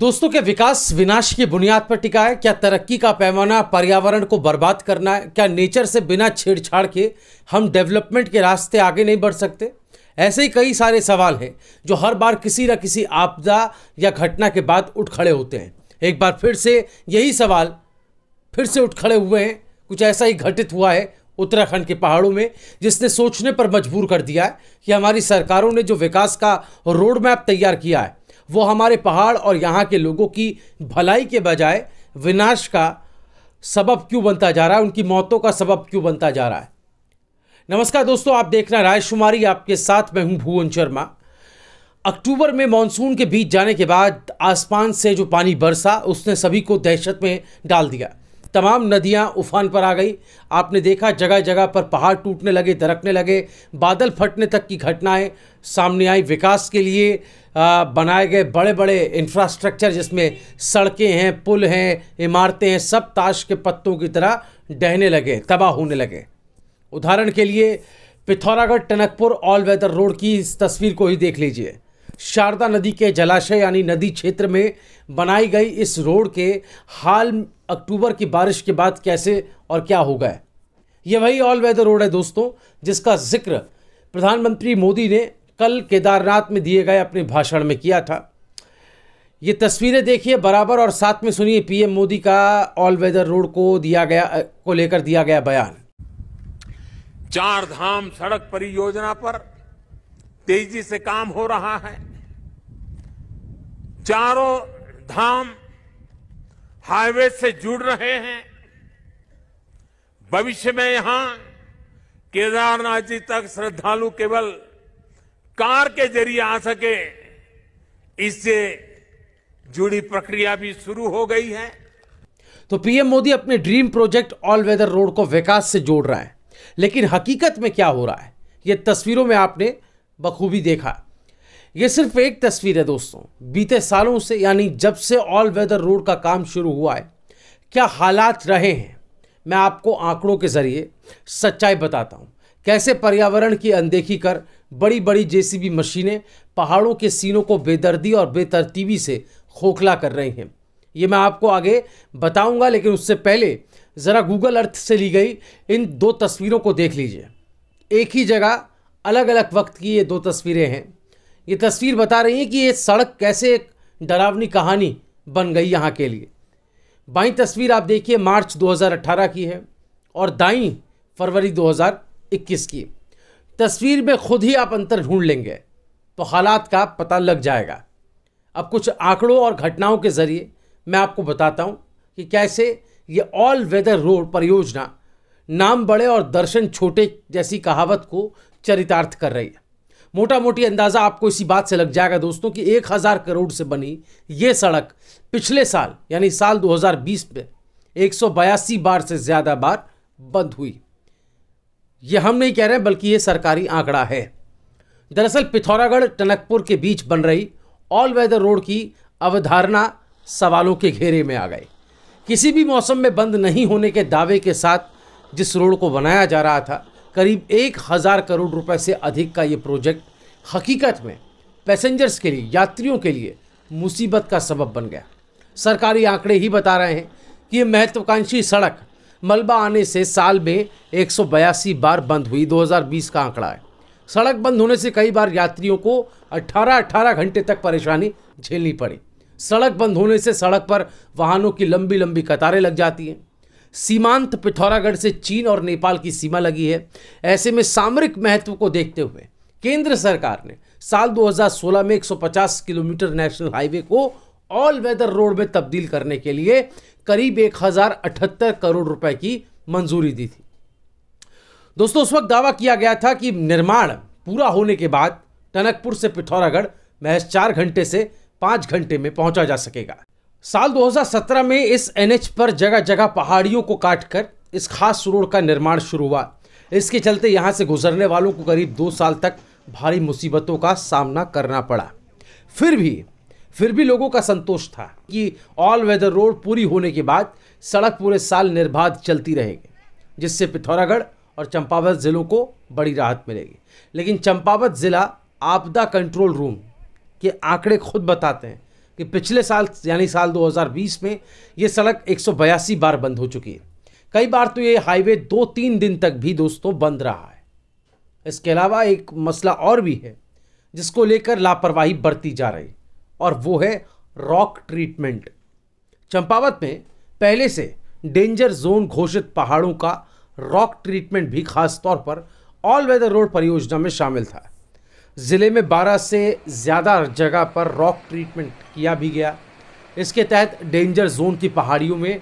दोस्तों के विकास विनाश की बुनियाद पर टिका है क्या तरक्की का पैमाना पर्यावरण को बर्बाद करना है क्या नेचर से बिना छेड़छाड़ के हम डेवलपमेंट के रास्ते आगे नहीं बढ़ सकते ऐसे ही कई सारे सवाल हैं जो हर बार किसी न किसी आपदा या घटना के बाद उठ खड़े होते हैं एक बार फिर से यही सवाल फिर से उठ खड़े हुए हैं कुछ ऐसा ही घटित हुआ है उत्तराखंड के पहाड़ों में जिसने सोचने पर मजबूर कर दिया है कि हमारी सरकारों ने जो विकास का रोड मैप तैयार किया है वो हमारे पहाड़ और यहाँ के लोगों की भलाई के बजाय विनाश का सबब क्यों बनता जा रहा है उनकी मौतों का सबब क्यों बनता जा रहा है नमस्कार दोस्तों आप देख रहे हैं राजशुमारी आपके साथ मैं हूँ भुवन शर्मा अक्टूबर में मानसून के बीच जाने के बाद आसमान से जो पानी बरसा उसने सभी को दहशत में डाल दिया तमाम नदियां उफान पर आ गई आपने देखा जगह जगह पर पहाड़ टूटने लगे दरकने लगे बादल फटने तक की घटनाएं सामने आई विकास के लिए बनाए गए बड़े बड़े इंफ्रास्ट्रक्चर जिसमें सड़कें हैं पुल हैं इमारतें हैं सब ताश के पत्तों की तरह डहने लगे तबाह होने लगे उदाहरण के लिए Pithoragarh Tanakpur all weather road की इस तस्वीर को ही देख लीजिए शारदा नदी के जलाशय यानी नदी क्षेत्र में बनाई गई इस रोड के हाल अक्टूबर की बारिश के बाद कैसे और क्या हो गए ये वही ऑल वेदर रोड है दोस्तों जिसका जिक्र प्रधानमंत्री मोदी ने कल केदारनाथ में दिए गए अपने भाषण में किया था ये तस्वीरें देखिए बराबर और साथ में सुनिए पीएम मोदी का ऑल वेदर रोड को दिया गया को लेकर दिया गया बयान चार धाम सड़क परियोजना पर तेजी से काम हो रहा है चारों धाम हाईवे से जुड़ रहे हैं भविष्य में यहां केदारनाथ जी तक श्रद्धालु केवल कार के जरिए आ सके इससे जुड़ी प्रक्रिया भी शुरू हो गई है तो पीएम मोदी अपने dream project all weather road को विकास से जोड़ रहा है लेकिन हकीकत में क्या हो रहा है ये तस्वीरों में आपने बखूबी देखा ये सिर्फ एक तस्वीर है दोस्तों बीते सालों से यानी जब से ऑल वेदर रोड का काम शुरू हुआ है क्या हालात रहे हैं मैं आपको आंकड़ों के ज़रिए सच्चाई बताता हूँ कैसे पर्यावरण की अनदेखी कर बड़ी बड़ी जेसीबी मशीनें पहाड़ों के सीनों को बेदर्दी और बेतरतीबी से खोखला कर रही हैं ये मैं आपको आगे बताऊंगा लेकिन उससे पहले ज़रा गूगल अर्थ से ली गई इन दो तस्वीरों को देख लीजिए एक ही जगह अलग अलग वक्त की ये दो तस्वीरें हैं ये तस्वीर बता रही है कि ये सड़क कैसे एक डरावनी कहानी बन गई यहाँ के लिए बाई तस्वीर आप देखिए मार्च 2018 की है और दाई फरवरी 2021 की तस्वीर में खुद ही आप अंतर ढूंढ लेंगे तो हालात का पता लग जाएगा अब कुछ आंकड़ों और घटनाओं के ज़रिए मैं आपको बताता हूँ कि कैसे ये ऑल वेदर रोड परियोजना नाम बड़े और दर्शन छोटे जैसी कहावत को चरितार्थ कर रही है मोटा मोटी अंदाज़ा आपको इसी बात से लग जाएगा दोस्तों कि एक हज़ार करोड़ से बनी ये सड़क पिछले साल यानी साल 2020 में एक बार से ज़्यादा बार बंद हुई ये हम नहीं कह रहे बल्कि ये सरकारी आंकड़ा है दरअसल पिथौरागढ़ टनकपुर के बीच बन रही ऑल वेदर रोड की अवधारणा सवालों के घेरे में आ गए किसी भी मौसम में बंद नहीं होने के दावे के साथ जिस रोड को बनाया जा रहा था करीब एक हज़ार करोड़ रुपए से अधिक का ये प्रोजेक्ट हकीकत में पैसेंजर्स के लिए यात्रियों के लिए मुसीबत का सबब बन गया सरकारी आंकड़े ही बता रहे हैं कि ये महत्वाकांक्षी सड़क मलबा आने से साल में एक बार बंद हुई 2020 का आंकड़ा है सड़क बंद होने से कई बार यात्रियों को 18-18 घंटे तक परेशानी झेलनी पड़ी सड़क बंद होने से सड़क पर वाहनों की लंबी लंबी कतारें लग जाती हैं सीमांत पिथौरागढ़ से चीन और नेपाल की सीमा लगी है ऐसे में सामरिक महत्व को देखते हुए केंद्र सरकार ने साल 2016 में 150 किलोमीटर नेशनल हाईवे को ऑल वेदर रोड में तब्दील करने के लिए करीब एक करोड़ रुपए की मंजूरी दी थी दोस्तों उस वक्त दावा किया गया था कि निर्माण पूरा होने के बाद टनकपुर से पिथौरागढ़ महज चार घंटे से पाँच घंटे में पहुंचा जा सकेगा साल 2017 में इस एनएच पर जगह जगह पहाड़ियों को काटकर इस खास रोड का निर्माण शुरू हुआ इसके चलते यहाँ से गुजरने वालों को करीब दो साल तक भारी मुसीबतों का सामना करना पड़ा फिर भी फिर भी लोगों का संतोष था कि ऑल वेदर रोड पूरी होने के बाद सड़क पूरे साल निर्बाध चलती रहेगी जिससे पिथौरागढ़ और चंपावत ज़िलों को बड़ी राहत मिलेगी लेकिन चंपावत ज़िला आपदा कंट्रोल रूम के आंकड़े खुद बताते हैं कि पिछले साल यानी साल 2020 में ये सड़क एक बार बंद हो चुकी है कई बार तो ये हाईवे दो तीन दिन तक भी दोस्तों बंद रहा है इसके अलावा एक मसला और भी है जिसको लेकर लापरवाही बरती जा रही और वो है रॉक ट्रीटमेंट चंपावत में पहले से डेंजर जोन घोषित पहाड़ों का रॉक ट्रीटमेंट भी खासतौर पर ऑल वेदर रोड परियोजना में शामिल था ज़िले में 12 से ज़्यादा जगह पर रॉक ट्रीटमेंट किया भी गया इसके तहत डेंजर जोन की पहाड़ियों में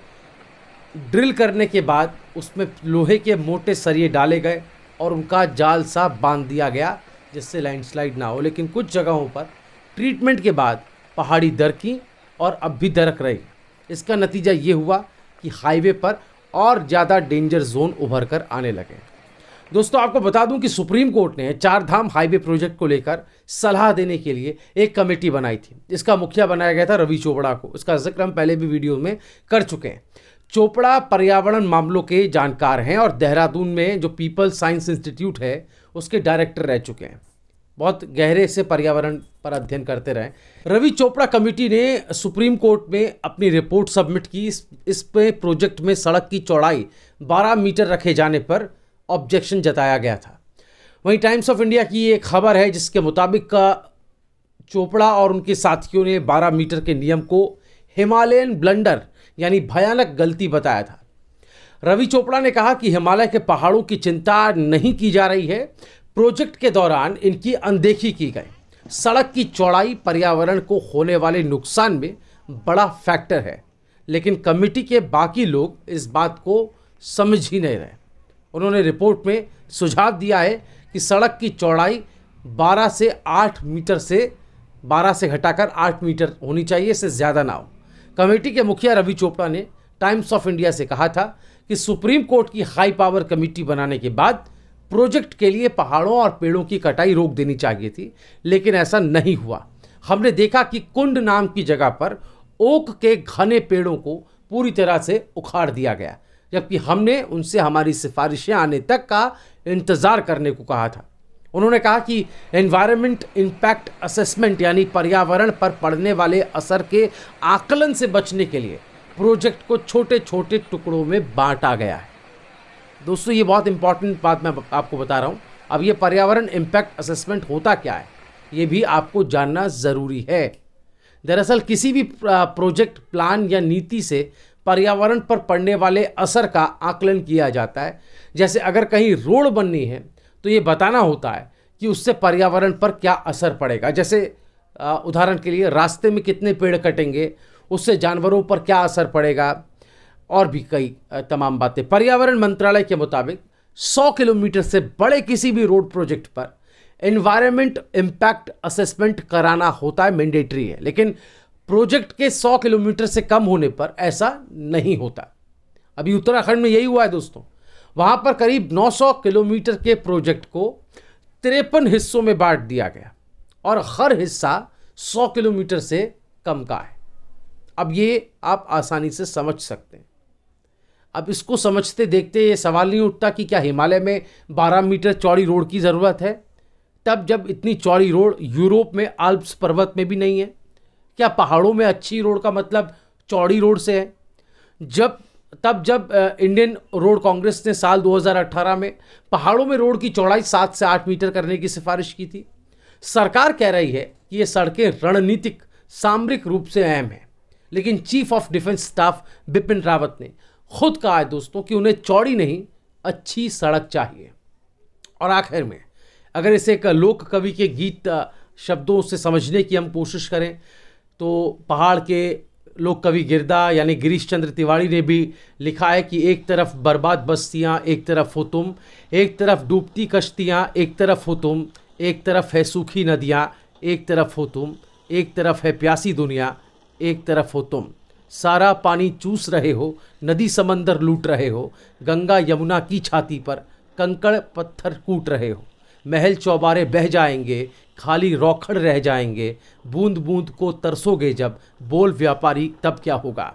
ड्रिल करने के बाद उसमें लोहे के मोटे सरिये डाले गए और उनका जाल सा बांध दिया गया जिससे लैंडस्लाइड ना हो लेकिन कुछ जगहों पर ट्रीटमेंट के बाद पहाड़ी दरकी और अब भी दरक रही इसका नतीजा ये हुआ कि हाईवे पर और ज़्यादा डेंजर जोन उभर कर आने लगे दोस्तों आपको बता दूं कि सुप्रीम कोर्ट ने चार धाम हाईवे प्रोजेक्ट को लेकर सलाह देने के लिए एक कमेटी बनाई थी इसका मुखिया बनाया गया था रवि चोपड़ा को इसका जिक्र हम पहले भी वीडियो में कर चुके हैं चोपड़ा पर्यावरण मामलों के जानकार हैं और देहरादून में जो पीपल साइंस इंस्टीट्यूट है उसके डायरेक्टर रह चुके हैं बहुत गहरे से पर्यावरण पर अध्ययन करते रहे रवि चोपड़ा कमेटी ने सुप्रीम कोर्ट में अपनी रिपोर्ट सबमिट की इस इस पे प्रोजेक्ट में सड़क की चौड़ाई 12 मीटर रखे जाने पर ऑब्जेक्शन जताया गया था वहीं टाइम्स ऑफ इंडिया की एक खबर है जिसके मुताबिक चोपड़ा और उनके साथियों ने 12 मीटर के नियम को हिमालयन ब्लंडर यानी भयानक गलती बताया था रवि चोपड़ा ने कहा कि हिमालय के पहाड़ों की चिंता नहीं की जा रही है प्रोजेक्ट के दौरान इनकी अनदेखी की गई सड़क की चौड़ाई पर्यावरण को होने वाले नुकसान में बड़ा फैक्टर है लेकिन कमेटी के बाकी लोग इस बात को समझ ही नहीं रहे उन्होंने रिपोर्ट में सुझाव दिया है कि सड़क की चौड़ाई 12 से 8 मीटर से 12 से घटाकर 8 मीटर होनी चाहिए इससे ज़्यादा ना हो कमेटी के मुखिया रवि चोपड़ा ने टाइम्स ऑफ इंडिया से कहा था कि सुप्रीम कोर्ट की हाई पावर कमेटी बनाने के बाद प्रोजेक्ट के लिए पहाड़ों और पेड़ों की कटाई रोक देनी चाहिए थी लेकिन ऐसा नहीं हुआ हमने देखा कि कुंड नाम की जगह पर ओक के घने पेड़ों को पूरी तरह से उखाड़ दिया गया जबकि हमने उनसे हमारी सिफारिशें आने तक का इंतज़ार करने को कहा था उन्होंने कहा कि एनवायरनमेंट इम्पैक्ट असेसमेंट यानी पर्यावरण पर पड़ने वाले असर के आकलन से बचने के लिए प्रोजेक्ट को छोटे छोटे टुकड़ों में बांटा गया है दोस्तों ये बहुत इंपॉर्टेंट बात मैं आपको बता रहा हूँ अब ये पर्यावरण इम्पैक्ट असेसमेंट होता क्या है ये भी आपको जानना ज़रूरी है दरअसल किसी भी प्रोजेक्ट प्लान या नीति से पर्यावरण पर पड़ने वाले असर का आकलन किया जाता है जैसे अगर कहीं रोड बननी है तो ये बताना होता है कि उससे पर्यावरण पर क्या असर पड़ेगा जैसे उदाहरण के लिए रास्ते में कितने पेड़ कटेंगे उससे जानवरों पर क्या असर पड़ेगा और भी कई तमाम बातें पर्यावरण मंत्रालय के मुताबिक 100 किलोमीटर से बड़े किसी भी रोड प्रोजेक्ट पर एनवायरमेंट इम्पैक्ट असेसमेंट कराना होता है मैंडेटरी है लेकिन प्रोजेक्ट के 100 किलोमीटर से कम होने पर ऐसा नहीं होता अभी उत्तराखंड में यही हुआ है दोस्तों वहाँ पर करीब 900 किलोमीटर के प्रोजेक्ट को तिरपन हिस्सों में बांट दिया गया और हर हिस्सा 100 किलोमीटर से कम का है अब ये आप आसानी से समझ सकते हैं अब इसको समझते देखते ये सवाल नहीं उठता कि क्या हिमालय में 12 मीटर चौड़ी रोड की ज़रूरत है तब जब इतनी चौड़ी रोड यूरोप में आल्प्स पर्वत में भी नहीं है क्या पहाड़ों में अच्छी रोड का मतलब चौड़ी रोड से है जब तब जब इंडियन रोड कांग्रेस ने साल 2018 में पहाड़ों में रोड की चौड़ाई सात से आठ मीटर करने की सिफारिश की थी सरकार कह रही है कि ये सड़कें रणनीतिक सामरिक रूप से अहम हैं लेकिन chief of defence staff Bipin Rawat ने खुद कहा है दोस्तों कि उन्हें चौड़ी नहीं अच्छी सड़क चाहिए और आखिर में अगर इसे एक लोक कवि के गीत शब्दों से समझने की हम कोशिश करें तो पहाड़ के लोक कवि गिरदा यानी गिरीश चंद्र तिवारी ने भी लिखा है कि एक तरफ बर्बाद बस्तियाँ एक तरफ हो तुम एक तरफ डूबती कश्तियाँ एक तरफ हो तुम एक तरफ है सूखी नदियाँ एक तरफ हो तुम एक तरफ है प्यासी दुनिया एक तरफ हो तुम सारा पानी चूस रहे हो नदी समंदर लूट रहे हो गंगा यमुना की छाती पर कंकड़ पत्थर कूट रहे हो महल चौबारे बह जाएंगे खाली रोखड़ रह जाएंगे बूंद बूंद को तरसोगे जब बोल व्यापारी तब क्या होगा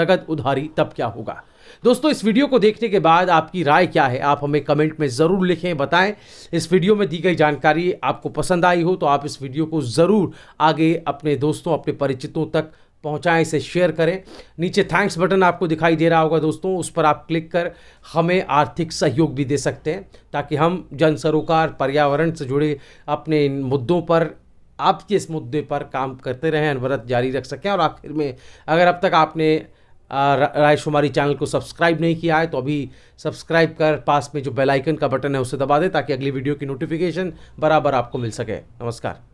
नगद उधारी तब क्या होगा दोस्तों इस वीडियो को देखने के बाद आपकी राय क्या है आप हमें कमेंट में ज़रूर लिखें बताएं इस वीडियो में दी गई जानकारी आपको पसंद आई हो तो आप इस वीडियो को ज़रूर आगे अपने दोस्तों अपने परिचितों तक पहुँचाएँ इसे शेयर करें नीचे थैंक्स बटन आपको दिखाई दे रहा होगा दोस्तों उस पर आप क्लिक कर हमें आर्थिक सहयोग भी दे सकते हैं ताकि हम जन सरोकार पर्यावरण से जुड़े अपने इन मुद्दों पर आपके इस मुद्दे पर काम करते रहें अनवरत जारी रख सकें और आखिर में अगर अब तक आपने रायशुमारी चैनल को सब्सक्राइब नहीं किया है तो अभी सब्सक्राइब कर पास में जो बेल आइकन का बटन है उसे दबा दें ताकि अगली वीडियो की नोटिफिकेशन बराबर आपको मिल सके नमस्कार